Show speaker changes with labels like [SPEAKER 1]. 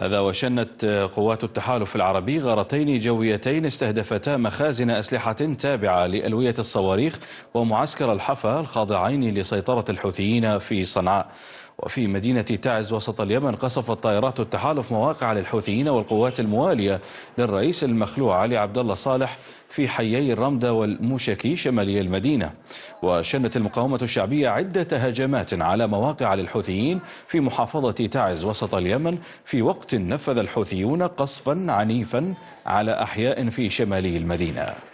[SPEAKER 1] هذا وشنت قوات التحالف العربي غارتين جويتين استهدفتا مخازن أسلحة تابعة لألوية الصواريخ ومعسكر الحفا الخاضعين لسيطرة الحوثيين في صنعاء وفي مدينة تعز وسط اليمن قصفت طائرات التحالف مواقع للحوثيين والقوات الموالية للرئيس المخلوع علي عبد الله صالح في حيي الرمدة والموشكي شمالي المدينة وشنت المقاومة الشعبية عدة هجمات على مواقع للحوثيين في محافظة تعز وسط اليمن في وقت نفذ الحوثيون قصفا عنيفا على أحياء في شمالي المدينة